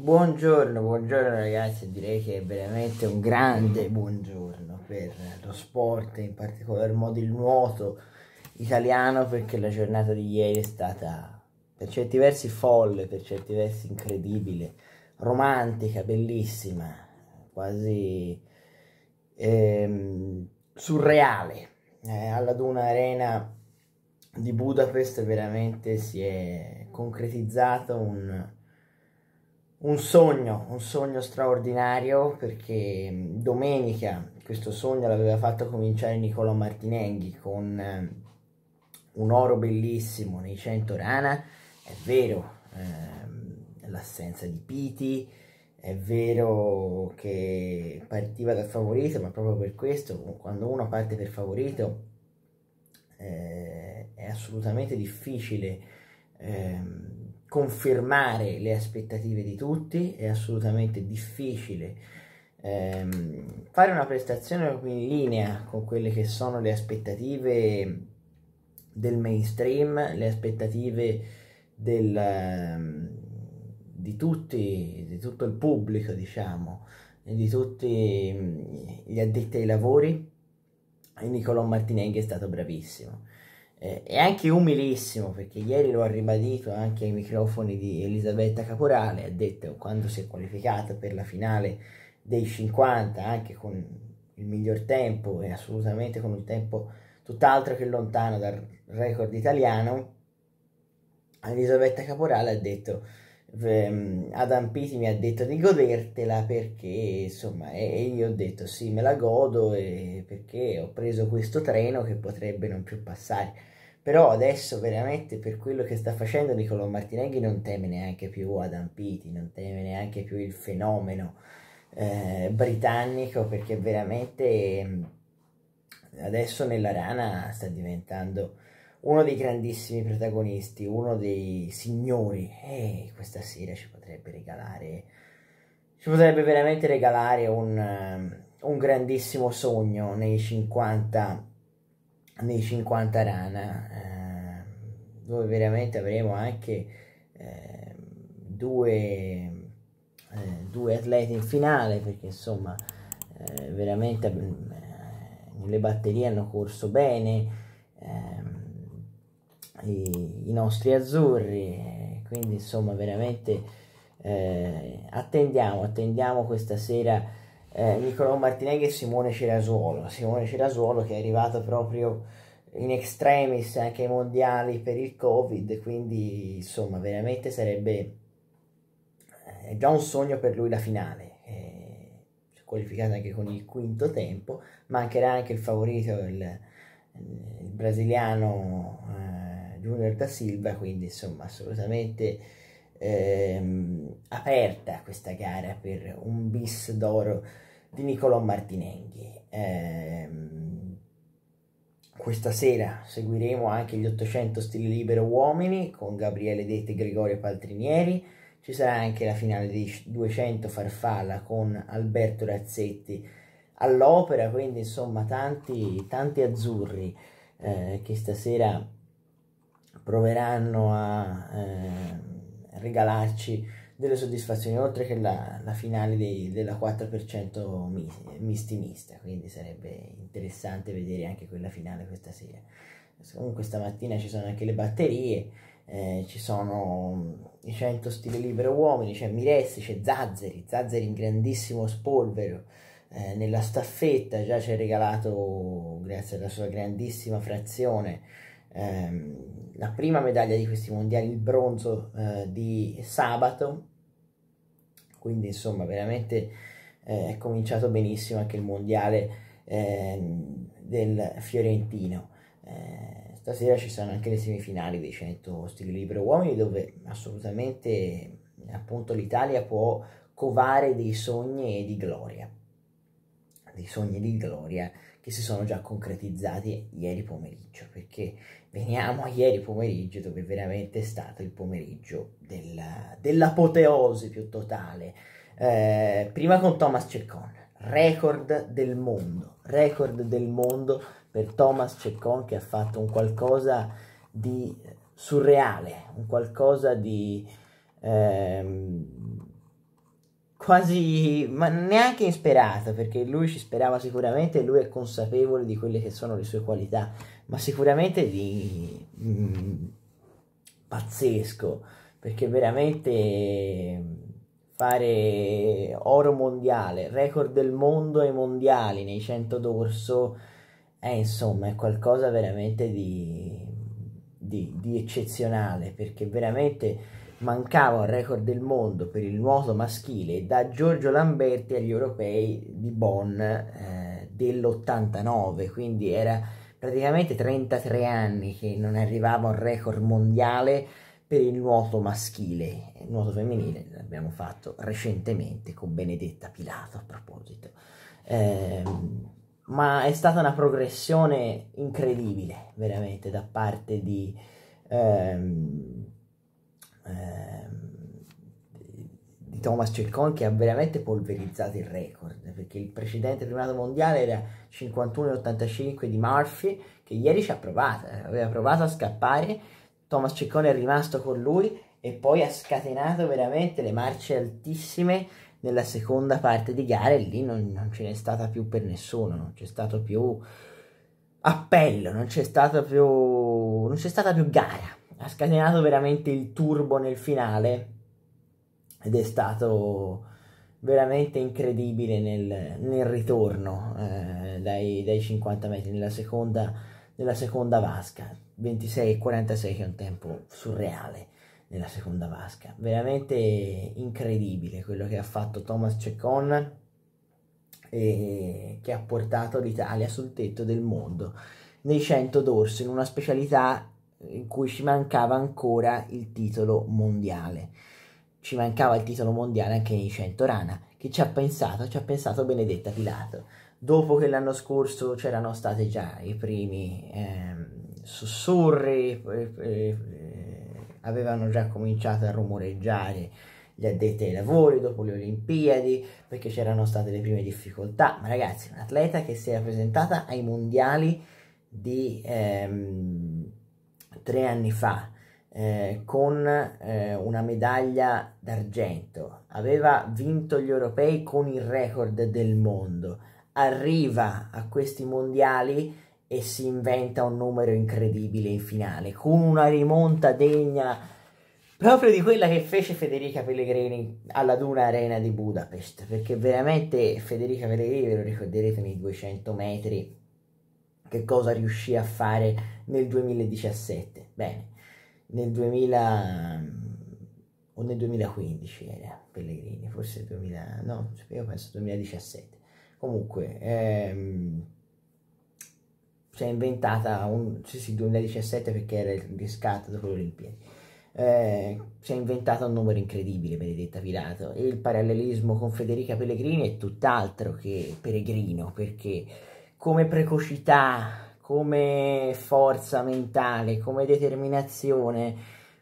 Buongiorno, buongiorno ragazzi, direi che è veramente un grande buongiorno per lo sport, in particolar modo il nuoto italiano, perché la giornata di ieri è stata per certi versi folle, per certi versi incredibile, romantica, bellissima, quasi ehm, surreale. Eh, alla Duna Arena di Budapest veramente si è concretizzato un un sogno, un sogno straordinario perché mm, domenica questo sogno l'aveva fatto cominciare Nicolò Martinenghi con eh, un oro bellissimo nei 100 rana, è vero ehm, l'assenza di Piti, è vero che partiva dal favorito, ma proprio per questo quando uno parte per favorito eh, è assolutamente difficile ehm, confermare le aspettative di tutti, è assolutamente difficile ehm, fare una prestazione in linea con quelle che sono le aspettative del mainstream, le aspettative del, ehm, di, tutti, di tutto il pubblico, diciamo, di tutti mm, gli addetti ai lavori. E Nicolò Martinelli è stato bravissimo eh, è anche umilissimo perché ieri lo ha ribadito anche ai microfoni di Elisabetta Caporale, ha detto quando si è qualificata per la finale dei 50 anche con il miglior tempo e assolutamente con un tempo tutt'altro che lontano dal record italiano, Elisabetta Caporale ha detto Mm, Adam Piti mi ha detto di godertela perché insomma e io ho detto sì me la godo perché ho preso questo treno che potrebbe non più passare però adesso veramente per quello che sta facendo Nicolò Martinelli non teme neanche più Adam Piti non teme neanche più il fenomeno eh, britannico perché veramente mm, adesso nella rana sta diventando uno dei grandissimi protagonisti, uno dei signori, e eh, questa sera ci potrebbe regalare, ci potrebbe veramente regalare un, um, un grandissimo sogno nei 50, nei 50 rana, eh, dove veramente avremo anche eh, due, eh, due atleti in finale, perché insomma eh, veramente mm, eh, le batterie hanno corso bene i, i nostri azzurri eh, quindi insomma veramente eh, attendiamo attendiamo questa sera eh, Niccolò Martinelli e Simone Cerasuolo Simone Cerasuolo che è arrivato proprio in extremis anche ai mondiali per il covid quindi insomma veramente sarebbe è eh, già un sogno per lui la finale si eh, è qualificata anche con il quinto tempo mancherà anche il favorito il, il brasiliano eh, Junior da Silva, quindi insomma assolutamente ehm, aperta questa gara per un bis d'oro di Nicolò Martinenghi. Eh, questa sera seguiremo anche gli 800 stili libero uomini con Gabriele Dette e Gregorio Paltrinieri. Ci sarà anche la finale di 200 farfalla con Alberto Razzetti all'opera, quindi insomma tanti, tanti azzurri eh, che stasera proveranno a eh, regalarci delle soddisfazioni, oltre che la, la finale dei, della 4% misti, misti mista, quindi sarebbe interessante vedere anche quella finale questa sera. Comunque stamattina ci sono anche le batterie, eh, ci sono mm, i 100 stile libero uomini, c'è Miressi, c'è Zazzeri, Zazzeri in grandissimo spolvero, eh, nella staffetta già ci ha regalato, grazie alla sua grandissima frazione, ehm, la prima medaglia di questi mondiali, il bronzo eh, di sabato, quindi insomma veramente eh, è cominciato benissimo anche il mondiale ehm, del Fiorentino. Eh, stasera ci saranno anche le semifinali dei 100 stili libero uomini dove assolutamente appunto l'Italia può covare dei sogni e di gloria dei sogni di gloria che si sono già concretizzati ieri pomeriggio, perché veniamo a ieri pomeriggio dove veramente è stato il pomeriggio della, dell'apoteosi più totale, eh, prima con Thomas Ceccon, record del mondo, record del mondo per Thomas Ceccon che ha fatto un qualcosa di surreale, un qualcosa di... Ehm, quasi, ma neanche insperato, perché lui ci sperava sicuramente, lui è consapevole di quelle che sono le sue qualità, ma sicuramente di mh, mm, pazzesco, perché veramente fare oro mondiale, record del mondo ai mondiali nei 100 d'orso, è eh, insomma è qualcosa veramente di, di, di eccezionale, perché veramente mancava un record del mondo per il nuoto maschile da Giorgio Lamberti agli europei di Bonn eh, dell'89, quindi era praticamente 33 anni che non arrivava un record mondiale per il nuoto maschile. Il nuoto femminile l'abbiamo fatto recentemente con Benedetta Pilato a proposito. Eh, ma è stata una progressione incredibile, veramente, da parte di... Ehm, Ehm, di Thomas Cercon che ha veramente polverizzato il record perché il precedente primato mondiale era 51-85 di Murphy che ieri ci ha provato, eh, aveva provato a scappare, Thomas Cercon è rimasto con lui e poi ha scatenato veramente le marce altissime nella seconda parte di gara e lì non, non ce n'è stata più per nessuno, non c'è stato più appello, non c'è stata più, non c'è stata più gara ha scatenato veramente il turbo nel finale ed è stato veramente incredibile nel, nel ritorno eh, dai, dai, 50 metri nella seconda, nella seconda vasca 26-46 e che è un tempo surreale nella seconda vasca veramente incredibile quello che ha fatto Thomas Ceccon e che ha portato l'Italia sul tetto del mondo nei 100 dorsi in una specialità in cui ci mancava ancora il titolo mondiale. Ci mancava il titolo mondiale anche in Centorana. Chi ci ha pensato? Ci ha pensato Benedetta Pilato. Dopo che l'anno scorso c'erano stati già i primi eh, sussurri, eh, eh, avevano già cominciato a rumoreggiare gli addetti ai lavori dopo le Olimpiadi, perché c'erano state le prime difficoltà. Ma ragazzi, atleta che si è presentata ai mondiali di... Ehm, tre anni fa eh, con eh, una medaglia d'argento, aveva vinto gli europei con il record del mondo, arriva a questi mondiali e si inventa un numero incredibile in finale, con una rimonta degna proprio di quella che fece Federica Pellegrini alla Duna Arena di Budapest, perché veramente Federica Pellegrini, ve lo ricorderete nei 200 metri, che cosa riuscì a fare nel 2017? Bene, nel 2000 o nel 2015 era Pellegrini, forse 2000, no, io penso 2017. Comunque, ehm, si è inventata, un, sì sì, 2017 perché era il riscatto dopo le Olimpiadi. Eh, si è inventata un numero incredibile, Benedetta Pilato, e il parallelismo con Federica Pellegrini è tutt'altro che peregrino, perché come precocità, come forza mentale, come determinazione,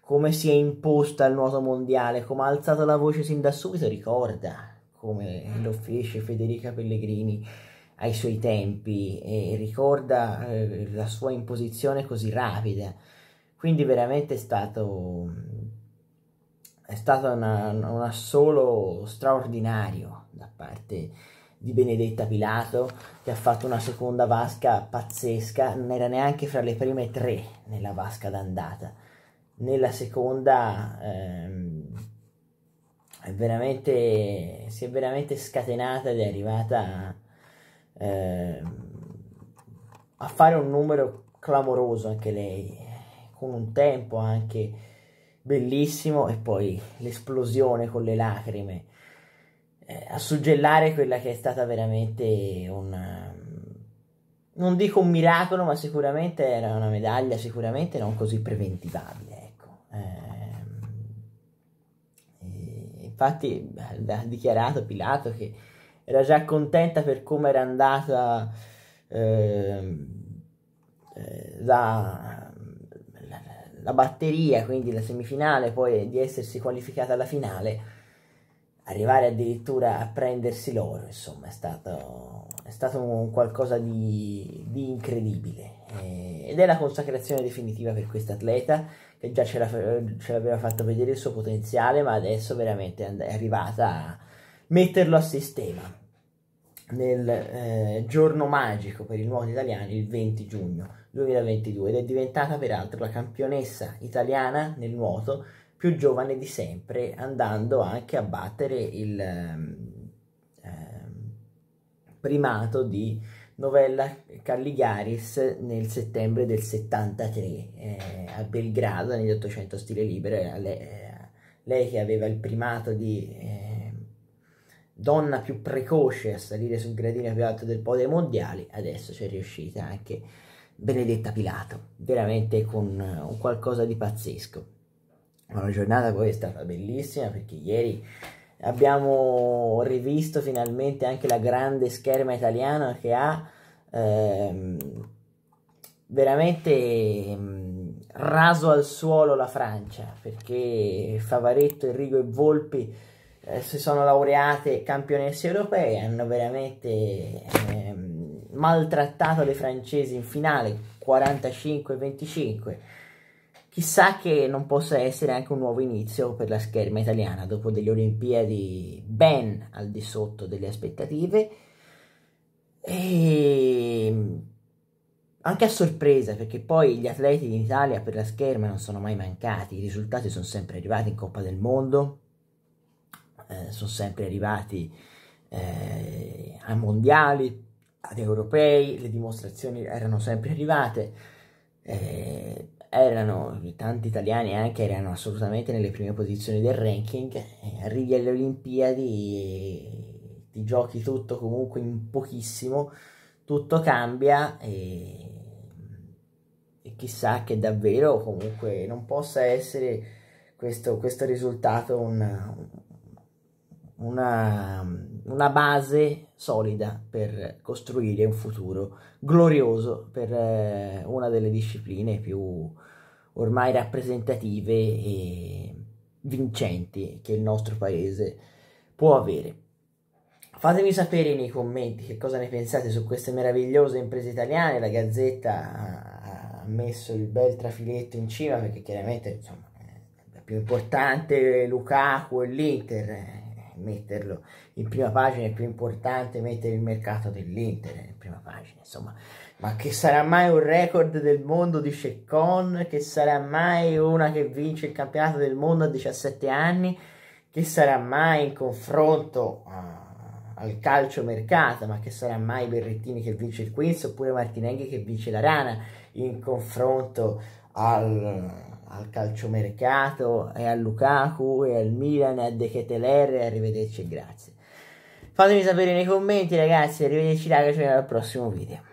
come si è imposta al nuoto mondiale, come ha alzato la voce sin da subito, ricorda come lo fece Federica Pellegrini ai suoi tempi e ricorda eh, la sua imposizione così rapida. Quindi veramente è stato è stato un assolo straordinario da parte di Benedetta Pilato che ha fatto una seconda vasca pazzesca, non era neanche fra le prime tre nella vasca d'andata. Nella seconda ehm, è veramente, si è veramente scatenata ed è arrivata ehm, a fare un numero clamoroso anche lei, con un tempo anche bellissimo e poi l'esplosione con le lacrime a suggellare quella che è stata veramente una non dico un miracolo, ma sicuramente era una medaglia sicuramente non così preventivabile. Ecco. Eh, infatti ha dichiarato Pilato che era già contenta per come era andata ehm, eh, la, la, la batteria, quindi la semifinale, poi di essersi qualificata alla finale arrivare addirittura a prendersi l'oro, insomma, è stato, è stato un qualcosa di, di incredibile. Eh, ed è la consacrazione definitiva per questo atleta che già ce, l'aveva fatto vedere il suo potenziale, ma adesso veramente è arrivata a metterlo a sistema nel eh, giorno magico per il nuoto italiano il 20 giugno 2022 ed è diventata peraltro la campionessa italiana nel nuoto più giovane di sempre, andando anche a battere il eh, primato di novella Calligaris nel settembre del 73 eh, a Belgrado negli 800 stile libero. Eh, lei che aveva il primato di ehm, donna più precoce a salire sul gradino più alto del podio mondiale, adesso c'è riuscita anche Benedetta Pilato, veramente con eh, un qualcosa di pazzesco. Ma la giornata poi è stata bellissima perché ieri abbiamo rivisto finalmente anche la grande scherma italiana che ha ehm, veramente ehm, raso al suolo la Francia perché Favaretto, Enrico e Volpi eh, si sono laureate campionesse europee hanno veramente ehm, maltrattato le francesi in finale 45-25 Chissà che non possa essere anche un nuovo inizio per la scherma italiana dopo delle Olimpiadi ben al di sotto delle aspettative e ehm, anche a sorpresa perché poi gli atleti in Italia per la scherma non sono mai mancati, i risultati sono sempre arrivati in Coppa del Mondo, eh, sono sempre arrivati eh, ai mondiali, ad europei, le dimostrazioni erano sempre arrivate. Eh, erano tanti italiani anche erano assolutamente nelle prime posizioni del ranking eh, arrivi alle Olimpiadi ti giochi tutto comunque in pochissimo tutto cambia e, e chissà che davvero comunque non possa essere questo, questo risultato una, una una base solida per costruire un futuro glorioso per eh, una delle discipline più ormai rappresentative e vincenti che il nostro paese può avere. Fatemi sapere nei commenti che cosa ne pensate su queste meravigliose imprese italiane, la Gazzetta ha messo il bel trafiletto in cima perché chiaramente insomma, è più importante Lukaku e l'Inter eh, metterlo in prima pagina è più importante mettere il mercato dell'Inter in prima pagina, insomma. Ma che sarà mai un record del mondo di Ceccon, che sarà mai una che vince il campionato del mondo a 17 anni, che sarà mai in confronto uh, al calcio mercato, ma che sarà mai Berrettini che vince il Queens oppure Martinenghi che vince la Rana in confronto al al calciomercato e a Lukaku e al Milan e a De Keteler e arrivederci e grazie fatemi sapere nei commenti ragazzi arrivederci ragazzi ci vediamo al prossimo video